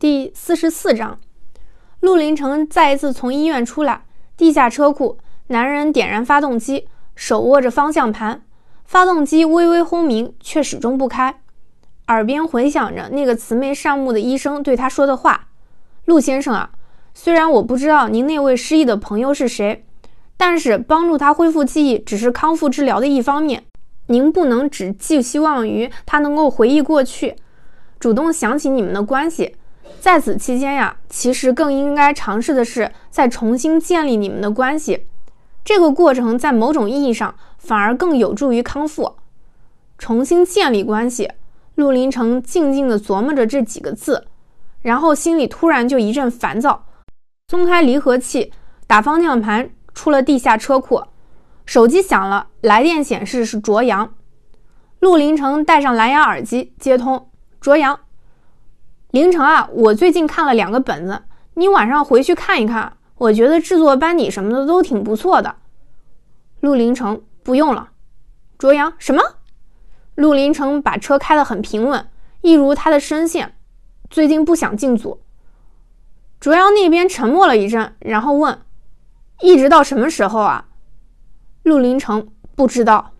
第四十四章，陆林成再一次从医院出来，地下车库，男人点燃发动机，手握着方向盘，发动机微微轰鸣，却始终不开，耳边回响着那个慈眉善目的医生对他说的话：“陆先生啊，虽然我不知道您那位失忆的朋友是谁，但是帮助他恢复记忆只是康复治疗的一方面，您不能只寄希望于他能够回忆过去，主动想起你们的关系。”在此期间呀，其实更应该尝试的是再重新建立你们的关系。这个过程在某种意义上反而更有助于康复。重新建立关系，陆林成静静的琢磨着这几个字，然后心里突然就一阵烦躁。松开离合器，打方向盘出了地下车库，手机响了，来电显示是卓阳。陆林成戴上蓝牙耳机接通卓阳。林城啊，我最近看了两个本子，你晚上回去看一看。我觉得制作班底什么的都挺不错的。陆林城不用了。卓阳什么？陆林城把车开得很平稳，一如他的声线。最近不想进组。卓阳那边沉默了一阵，然后问：一直到什么时候啊？陆林城不知道。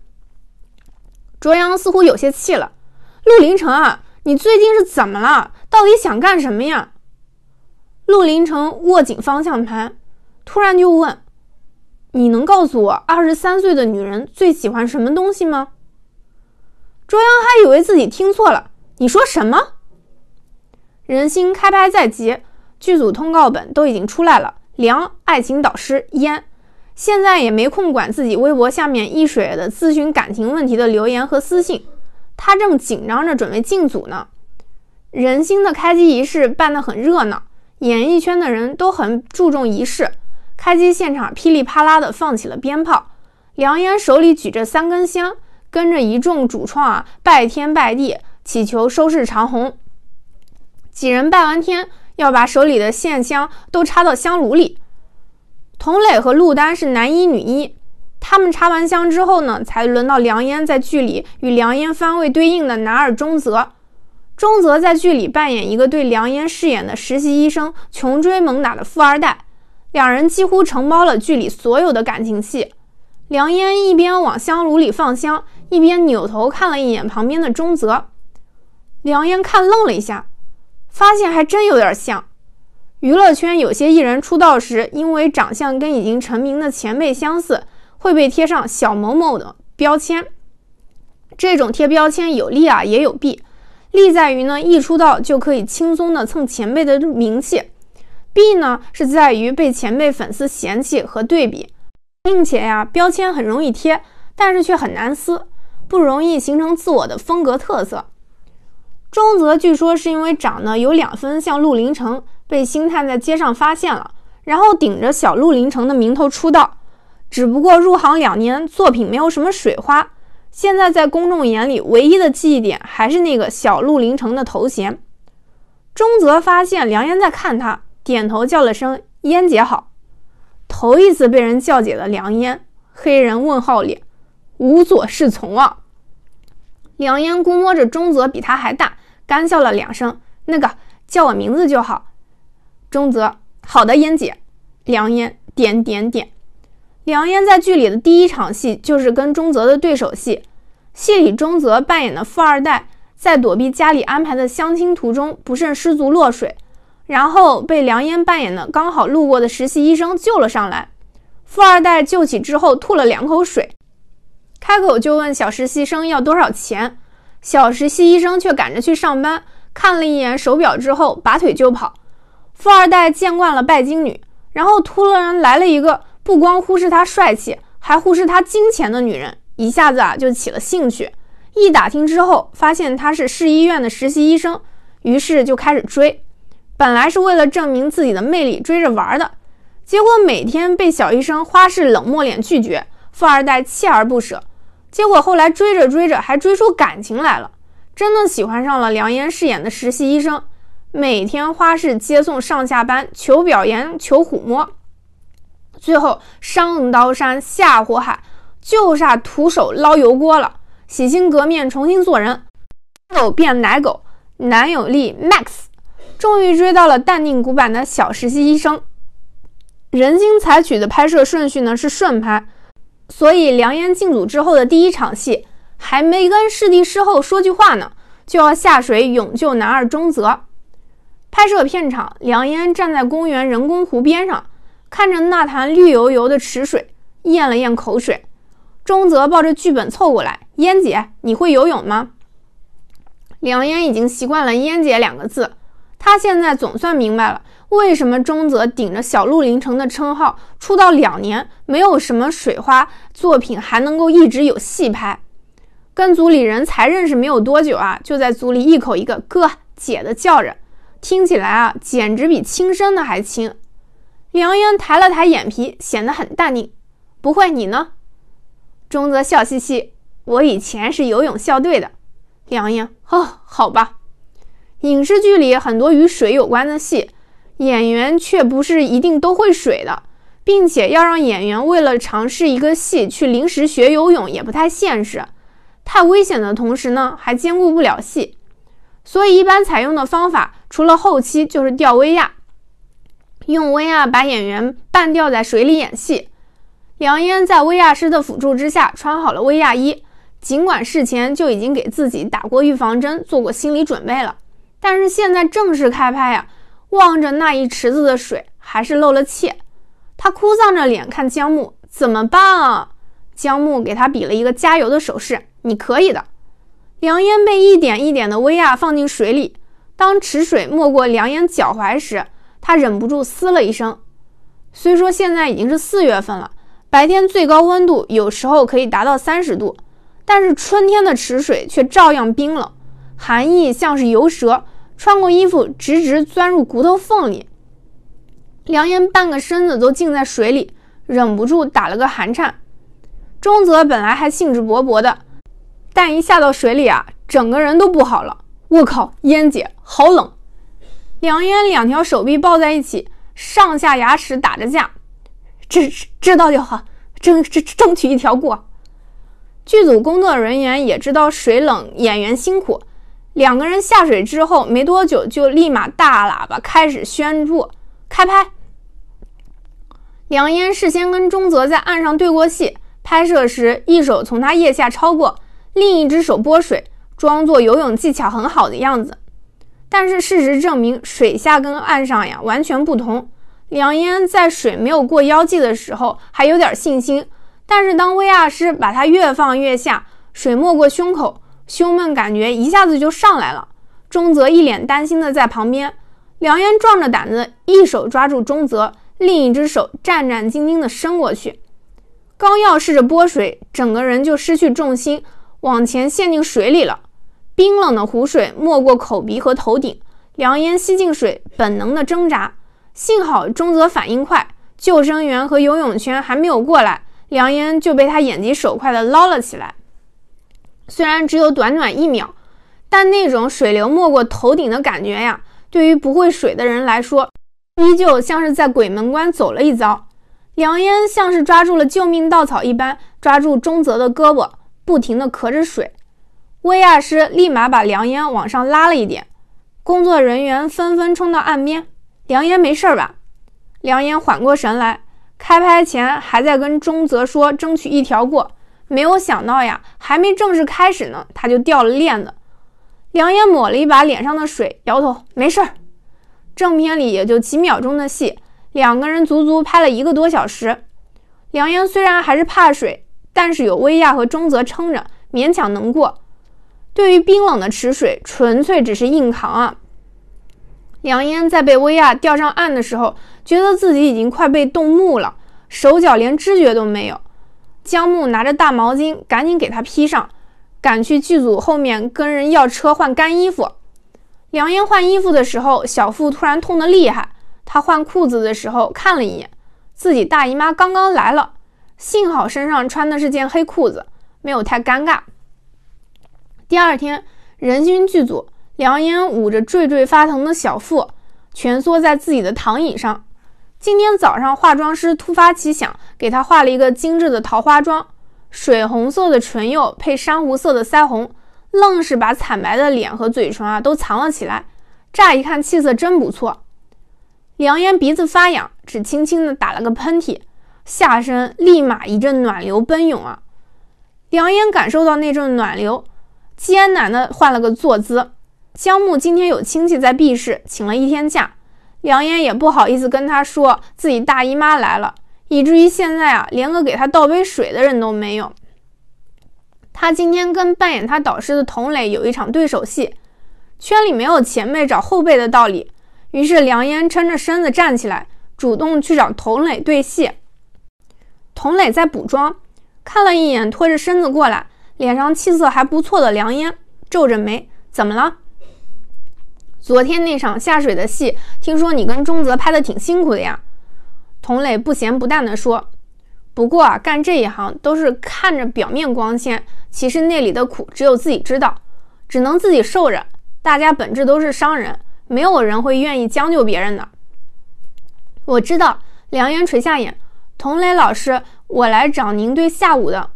卓阳似乎有些气了。陆林城啊，你最近是怎么了？到底想干什么呀？陆林成握紧方向盘，突然就问：“你能告诉我，二十三岁的女人最喜欢什么东西吗？”周扬还以为自己听错了，“你说什么？”人心开拍在即，剧组通告本都已经出来了。梁爱情导师烟现在也没空管自己微博下面一水的咨询感情问题的留言和私信，他正紧张着准备进组呢。人心的开机仪式办得很热闹，演艺圈的人都很注重仪式。开机现场噼里啪啦地放起了鞭炮，梁烟手里举着三根香，跟着一众主创啊拜天拜地，祈求收视长虹。几人拜完天，要把手里的线香都插到香炉里。童磊和陆丹是男一女一，他们插完香之后呢，才轮到梁烟在剧里与梁烟番位对应的男二钟泽。钟泽在剧里扮演一个对梁烟饰演的实习医生穷追猛打的富二代，两人几乎承包了剧里所有的感情戏。梁烟一边往香炉里放香，一边扭头看了一眼旁边的钟泽。梁烟看愣了一下，发现还真有点像。娱乐圈有些艺人出道时，因为长相跟已经成名的前辈相似，会被贴上“小某某”的标签。这种贴标签有利啊，也有弊。利在于呢，一出道就可以轻松的蹭前辈的名气；弊呢是在于被前辈粉丝嫌弃和对比，并且呀，标签很容易贴，但是却很难撕，不容易形成自我的风格特色。中泽据说是因为长得有两分像陆林城，被星探在街上发现了，然后顶着小陆林城的名头出道，只不过入行两年，作品没有什么水花。现在在公众眼里，唯一的记忆点还是那个“小鹿凌城”的头衔。中泽发现梁燕在看他，点头叫了声“燕姐好”，头一次被人叫姐的梁烟，黑人问号脸，无所适从啊。梁烟估摸着中泽比他还大，干笑了两声：“那个叫我名字就好。”中泽：“好的，燕姐。”梁烟点点点。梁烟在剧里的第一场戏就是跟中泽的对手戏。戏里中泽扮演的富二代，在躲避家里安排的相亲途中不慎失足落水，然后被梁嫣扮演的刚好路过的实习医生救了上来。富二代救起之后吐了两口水，开口就问小实习生要多少钱，小实习医生却赶着去上班，看了一眼手表之后拔腿就跑。富二代见惯了拜金女，然后突然来了一个不光忽视他帅气，还忽视他金钱的女人。一下子啊就起了兴趣，一打听之后发现他是市医院的实习医生，于是就开始追。本来是为了证明自己的魅力，追着玩的，结果每天被小医生花式冷漠脸拒绝。富二代锲而不舍，结果后来追着追着还追出感情来了，真的喜欢上了梁岩饰演的实习医生，每天花式接送上下班，求表扬，求抚摸，最后上刀山下火海。就差徒手捞油锅了！洗心革面，重新做人，狗变奶狗，男友力 max，终于追到了淡定古板的小实习医生。仁心采取的拍摄顺序呢是顺拍，所以梁烟进组之后的第一场戏，还没跟师弟师后说句话呢，就要下水勇救男二中泽。拍摄片场，梁烟站在公园人工湖边上，看着那潭绿油油的池水，咽了咽口水。钟泽抱着剧本凑过来：“燕姐，你会游泳吗？”梁烟已经习惯了“燕姐”两个字，她现在总算明白了为什么钟泽顶着小鹿林城的称号出道两年，没有什么水花作品还能够一直有戏拍。跟组里人才认识没有多久啊，就在组里一口一个哥姐的叫着，听起来啊简直比亲生的还亲。梁燕抬了抬眼皮，显得很淡定：“不会，你呢？”中泽笑嘻嘻，我以前是游泳校队的。梁燕，呵，好吧。影视剧里很多与水有关的戏，演员却不是一定都会水的，并且要让演员为了尝试一个戏去临时学游泳也不太现实，太危险的同时呢，还兼顾不了戏。所以一般采用的方法，除了后期就是吊威亚，用威亚把演员半吊在水里演戏。梁烟在威亚师的辅助之下穿好了威亚衣，尽管事前就已经给自己打过预防针、做过心理准备了，但是现在正式开拍呀，望着那一池子的水，还是漏了气。他哭丧着脸看江木，怎么办啊？江木给他比了一个加油的手势，你可以的。梁烟被一点一点的威亚放进水里，当池水没过梁烟脚踝时，他忍不住嘶了一声。虽说现在已经是四月份了。白天最高温度有时候可以达到三十度，但是春天的池水却照样冰冷，寒意像是游蛇穿过衣服，直直钻入骨头缝里。梁嫣半个身子都浸在水里，忍不住打了个寒颤。中泽本来还兴致勃勃的，但一下到水里啊，整个人都不好了。我靠，燕姐好冷！梁燕两条手臂抱在一起，上下牙齿打着架。知知道就好，争争争取一条过。剧组工作人员也知道水冷，演员辛苦。两个人下水之后没多久，就立马大喇叭开始宣布开拍。梁嫣事先跟钟泽在岸上对过戏，拍摄时一手从他腋下超过，另一只手拨水，装作游泳技巧很好的样子。但是事实证明，水下跟岸上呀完全不同。梁烟在水没有过腰际的时候还有点信心，但是当威亚师把她越放越下，水没过胸口，胸闷感觉一下子就上来了。钟泽一脸担心的在旁边，梁烟壮着胆子一手抓住钟泽，另一只手战战兢兢的伸过去，刚要试着拨水，整个人就失去重心，往前陷进水里了。冰冷的湖水没过口鼻和头顶，梁烟吸进水，本能的挣扎。幸好中泽反应快，救生员和游泳圈还没有过来，梁烟就被他眼疾手快的捞了起来。虽然只有短短一秒，但那种水流没过头顶的感觉呀，对于不会水的人来说，依旧像是在鬼门关走了一遭。梁烟像是抓住了救命稻草一般，抓住中泽的胳膊，不停的咳着水。威亚师立马把梁烟往上拉了一点，工作人员纷纷冲到岸边。梁言没事儿吧？梁言缓过神来，开拍前还在跟中泽说争取一条过，没有想到呀，还没正式开始呢，他就掉了链子。梁言抹了一把脸上的水，摇头，没事儿。正片里也就几秒钟的戏，两个人足足拍了一个多小时。梁言虽然还是怕水，但是有薇娅和中泽撑着，勉强能过。对于冰冷的池水，纯粹只是硬扛啊。梁嫣在被威亚吊上岸的时候，觉得自己已经快被冻木了，手脚连知觉都没有。江木拿着大毛巾，赶紧给她披上，赶去剧组后面跟人要车换干衣服。梁嫣换衣服的时候，小腹突然痛得厉害。她换裤子的时候看了一眼，自己大姨妈刚刚来了，幸好身上穿的是件黑裤子，没有太尴尬。第二天，仁心剧组。梁燕捂着惴惴发疼的小腹，蜷缩在自己的躺椅上。今天早上，化妆师突发奇想，给她画了一个精致的桃花妆，水红色的唇釉配珊瑚色的腮红，愣是把惨白的脸和嘴唇啊都藏了起来。乍一看，气色真不错。梁烟鼻子发痒，只轻轻的打了个喷嚏，下身立马一阵暖流奔涌啊！梁烟感受到那阵暖流，艰难的换了个坐姿。江木今天有亲戚在 B 市，请了一天假，梁嫣也不好意思跟他说自己大姨妈来了，以至于现在啊，连个给他倒杯水的人都没有。他今天跟扮演他导师的童磊有一场对手戏，圈里没有前辈找后辈的道理，于是梁嫣撑着身子站起来，主动去找童磊对戏。童磊在补妆，看了一眼拖着身子过来，脸上气色还不错的梁嫣皱着眉，怎么了？昨天那场下水的戏，听说你跟钟泽拍的挺辛苦的呀？童磊不咸不淡地说。不过啊，干这一行都是看着表面光鲜，其实那里的苦只有自己知道，只能自己受着。大家本质都是商人，没有人会愿意将就别人的。我知道。梁言垂下眼。童磊老师，我来找您对下午的。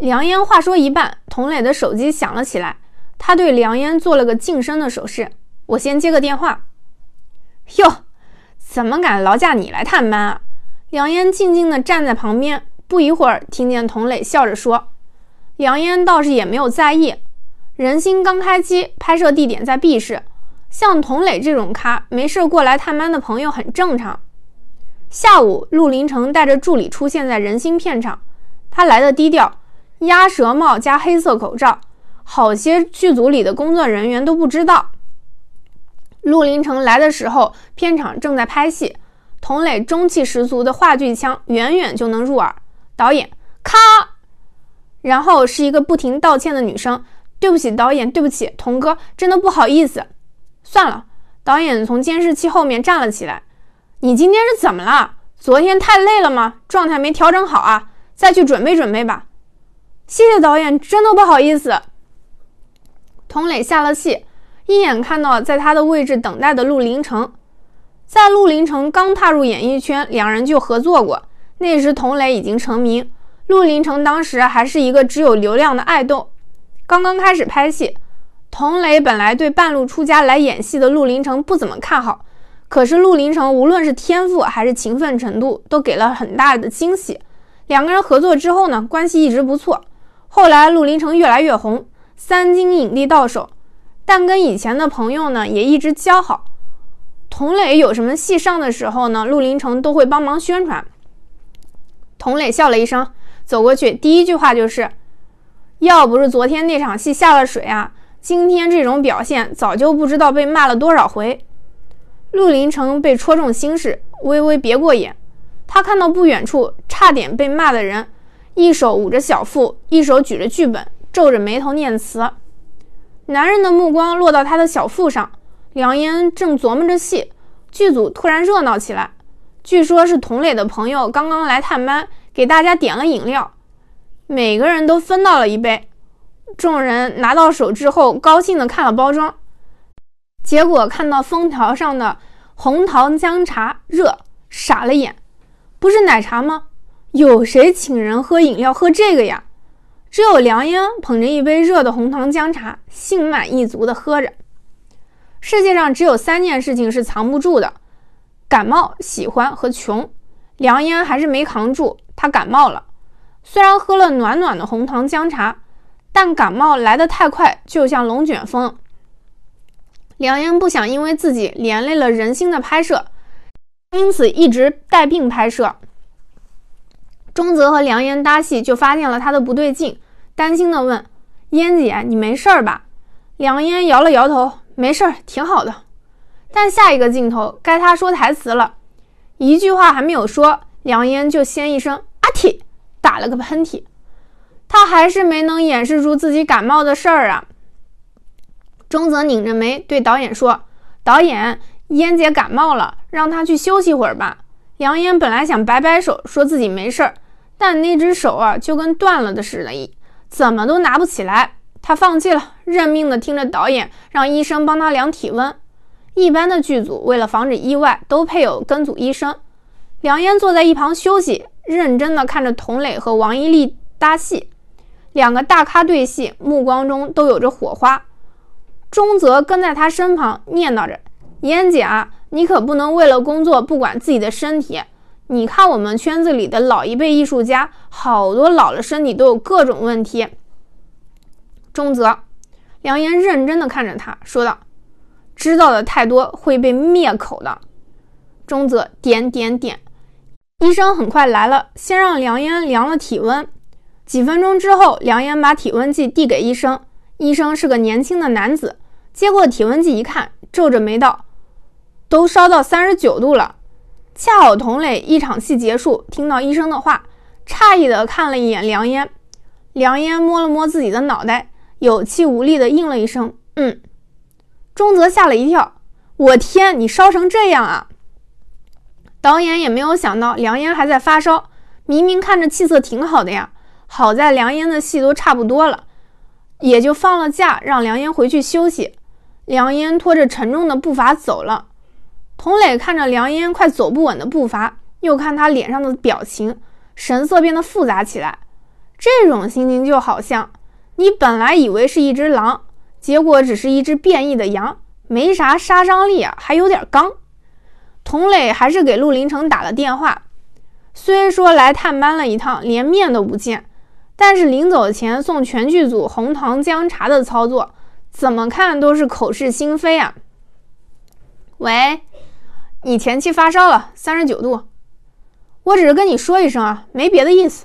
梁言话说一半，童磊的手机响了起来。他对梁烟做了个近身的手势，我先接个电话。哟，怎么敢劳驾你来探班啊？梁烟静静的站在旁边，不一会儿，听见童磊笑着说：“梁烟倒是也没有在意。”人心刚开机，拍摄地点在 B 市，像童磊这种咖没事过来探班的朋友很正常。下午，陆林成带着助理出现在人心片场，他来的低调，鸭舌帽加黑色口罩。好些剧组里的工作人员都不知道，陆林城来的时候，片场正在拍戏。童磊中气十足的话剧腔远远就能入耳。导演，咔，然后是一个不停道歉的女生：“对不起，导演，对不起，童哥，真的不好意思。”算了，导演从监视器后面站了起来：“你今天是怎么了？昨天太累了吗？状态没调整好啊？再去准备准备吧。”谢谢导演，真的不好意思。佟磊下了戏，一眼看到在他的位置等待的陆林城。在陆林城刚踏入演艺圈，两人就合作过。那时佟磊已经成名，陆林城当时还是一个只有流量的爱豆，刚刚开始拍戏。佟磊本来对半路出家来演戏的陆林城不怎么看好，可是陆林城无论是天赋还是勤奋程度，都给了很大的惊喜。两个人合作之后呢，关系一直不错。后来陆林城越来越红。三金影帝到手，但跟以前的朋友呢也一直交好。童磊有什么戏上的时候呢，陆林城都会帮忙宣传。童磊笑了一声，走过去，第一句话就是：“要不是昨天那场戏下了水啊，今天这种表现早就不知道被骂了多少回。”陆林城被戳中心事，微微别过眼。他看到不远处差点被骂的人，一手捂着小腹，一手举着剧本。皱着眉头念词，男人的目光落到他的小腹上。梁烟正琢磨着戏，剧组突然热闹起来。据说是童磊的朋友刚刚来探班，给大家点了饮料，每个人都分到了一杯。众人拿到手之后，高兴的看了包装，结果看到封条上的“红桃姜茶热”，傻了眼。不是奶茶吗？有谁请人喝饮料喝这个呀？只有梁嫣捧着一杯热的红糖姜茶，心满意足地喝着。世界上只有三件事情是藏不住的：感冒、喜欢和穷。梁嫣还是没扛住，她感冒了。虽然喝了暖暖的红糖姜茶，但感冒来得太快，就像龙卷风。梁英不想因为自己连累了人心的拍摄，因此一直带病拍摄。钟泽和梁英搭戏就发现了他的不对劲。担心的问：“烟姐，你没事儿吧？”梁烟摇了摇头：“没事儿，挺好的。”但下一个镜头该他说台词了，一句话还没有说，梁烟就先一声“阿嚏”，打了个喷嚏。他还是没能掩饰住自己感冒的事儿啊。钟泽拧着眉对导演说：“导演，烟姐感冒了，让她去休息会儿吧。”梁烟本来想摆摆手说自己没事儿，但那只手啊，就跟断了的似的。一怎么都拿不起来，他放弃了，认命的听着导演让医生帮他量体温。一般的剧组为了防止意外，都配有跟组医生。梁嫣坐在一旁休息，认真的看着佟磊和王一丽搭戏，两个大咖对戏，目光中都有着火花。钟泽跟在他身旁念叨着：“嫣姐啊，你可不能为了工作不管自己的身体。”你看，我们圈子里的老一辈艺术家，好多老了，身体都有各种问题。中泽梁岩认真的看着他，说道：“知道的太多会被灭口的。”中泽点点点。医生很快来了，先让梁燕量了体温。几分钟之后，梁燕把体温计递给医生。医生是个年轻的男子，接过体温计一看，皱着眉道：“都烧到三十九度了。”恰好佟磊一场戏结束，听到医生的话，诧异的看了一眼梁烟。梁烟摸了摸自己的脑袋，有气无力的应了一声：“嗯。”钟泽吓了一跳：“我天，你烧成这样啊！”导演也没有想到梁烟还在发烧，明明看着气色挺好的呀。好在梁烟的戏都差不多了，也就放了假，让梁烟回去休息。梁烟拖着沉重的步伐走了。童磊看着梁嫣快走不稳的步伐，又看他脸上的表情，神色变得复杂起来。这种心情就好像你本来以为是一只狼，结果只是一只变异的羊，没啥杀伤力啊，还有点刚。童磊还是给陆林成打了电话，虽说来探班了一趟，连面都不见，但是临走前送全剧组红糖姜茶的操作，怎么看都是口是心非啊。喂。你前妻发烧了，三十九度。我只是跟你说一声啊，没别的意思。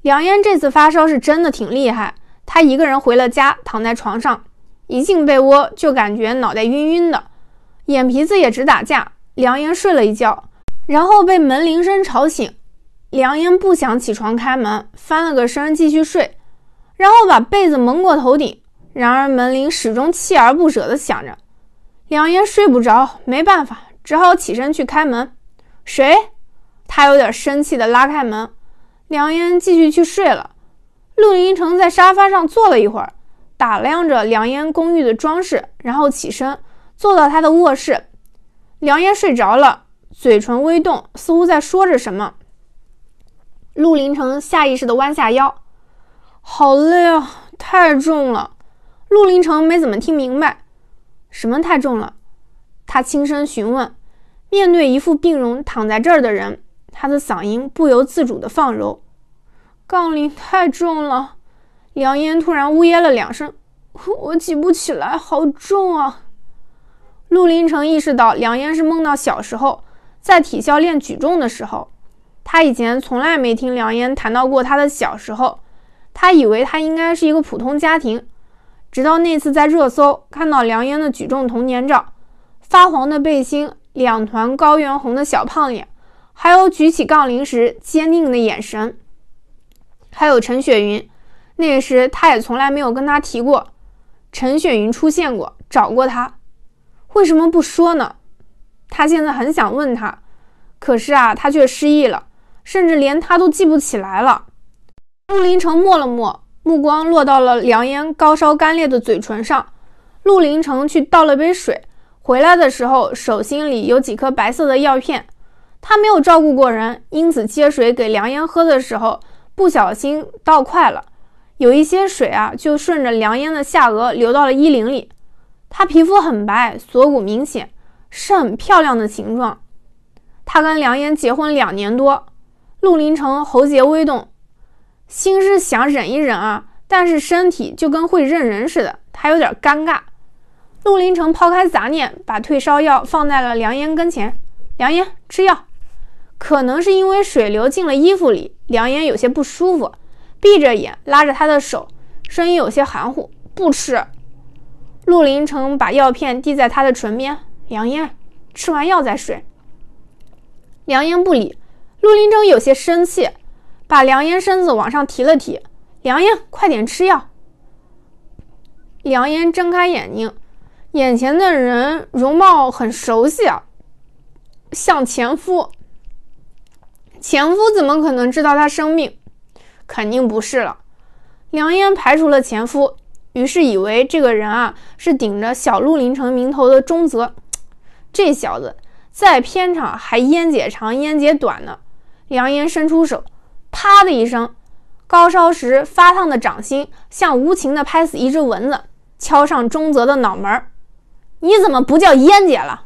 梁嫣这次发烧是真的挺厉害，她一个人回了家，躺在床上，一进被窝就感觉脑袋晕晕的，眼皮子也直打架。梁嫣睡了一觉，然后被门铃声吵醒。梁嫣不想起床开门，翻了个身继续睡，然后把被子蒙过头顶。然而门铃始终锲而不舍地响着。梁燕睡不着，没办法，只好起身去开门。谁？他有点生气的拉开门。梁燕继续去睡了。陆林城在沙发上坐了一会儿，打量着梁燕公寓的装饰，然后起身坐到他的卧室。梁燕睡着了，嘴唇微动，似乎在说着什么。陆林城下意识地弯下腰。好累啊，太重了。陆林城没怎么听明白。什么太重了？他轻声询问。面对一副病容躺在这儿的人，他的嗓音不由自主的放柔。杠铃太重了，梁嫣突然呜咽了两声，我起不起来，好重啊！陆林城意识到梁嫣是梦到小时候在体校练举重的时候，他以前从来没听梁嫣谈到过他的小时候，他以为他应该是一个普通家庭。直到那次在热搜看到梁嫣的举重童年照，发黄的背心，两团高原红的小胖脸，还有举起杠铃时坚定的眼神。还有陈雪云，那时他也从来没有跟他提过，陈雪云出现过，找过他，为什么不说呢？他现在很想问他，可是啊，他却失忆了，甚至连他都记不起来了。陆林城默了默。目光落到了梁嫣高烧干裂的嘴唇上，陆林城去倒了杯水，回来的时候手心里有几颗白色的药片。他没有照顾过人，因此接水给梁嫣喝的时候不小心倒快了，有一些水啊就顺着梁嫣的下颚流到了衣领里。她皮肤很白，锁骨明显，是很漂亮的形状。他跟梁嫣结婚两年多，陆林城喉结微动。心是想忍一忍啊，但是身体就跟会认人似的，他有点尴尬。陆林城抛开杂念，把退烧药放在了梁烟跟前。梁烟吃药，可能是因为水流进了衣服里，梁烟有些不舒服，闭着眼拉着他的手，声音有些含糊：“不吃。”陆林城把药片递在他的唇边：“梁烟吃完药再睡。”梁言不理，陆林城有些生气。把梁烟身子往上提了提，梁烟，快点吃药。梁烟睁开眼睛，眼前的人容貌很熟悉啊，像前夫。前夫怎么可能知道他生病？肯定不是了。梁烟排除了前夫，于是以为这个人啊是顶着小鹿林城名头的中泽。这小子在片场还烟姐长烟姐短呢。梁烟伸出手。啪的一声，高烧时发烫的掌心像无情的拍死一只蚊子，敲上中泽的脑门儿。你怎么不叫燕姐了？